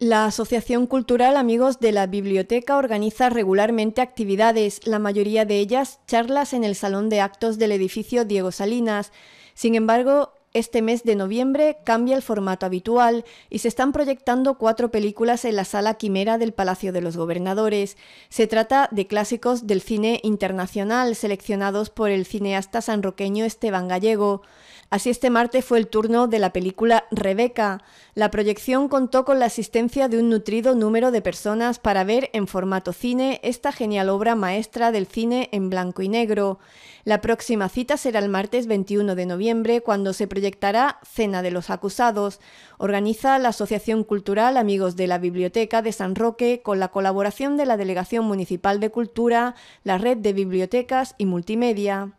La Asociación Cultural Amigos de la Biblioteca organiza regularmente actividades, la mayoría de ellas charlas en el Salón de Actos del edificio Diego Salinas. Sin embargo, este mes de noviembre cambia el formato habitual y se están proyectando cuatro películas en la sala quimera del Palacio de los Gobernadores. Se trata de clásicos del cine internacional seleccionados por el cineasta sanroqueño Esteban Gallego. Así este martes fue el turno de la película Rebeca. La proyección contó con la asistencia de un nutrido número de personas para ver en formato cine esta genial obra maestra del cine en blanco y negro. La próxima cita será el martes 21 de noviembre cuando se proyectará Cena de los Acusados. Organiza la Asociación Cultural Amigos de la Biblioteca de San Roque con la colaboración de la Delegación Municipal de Cultura, la Red de Bibliotecas y Multimedia.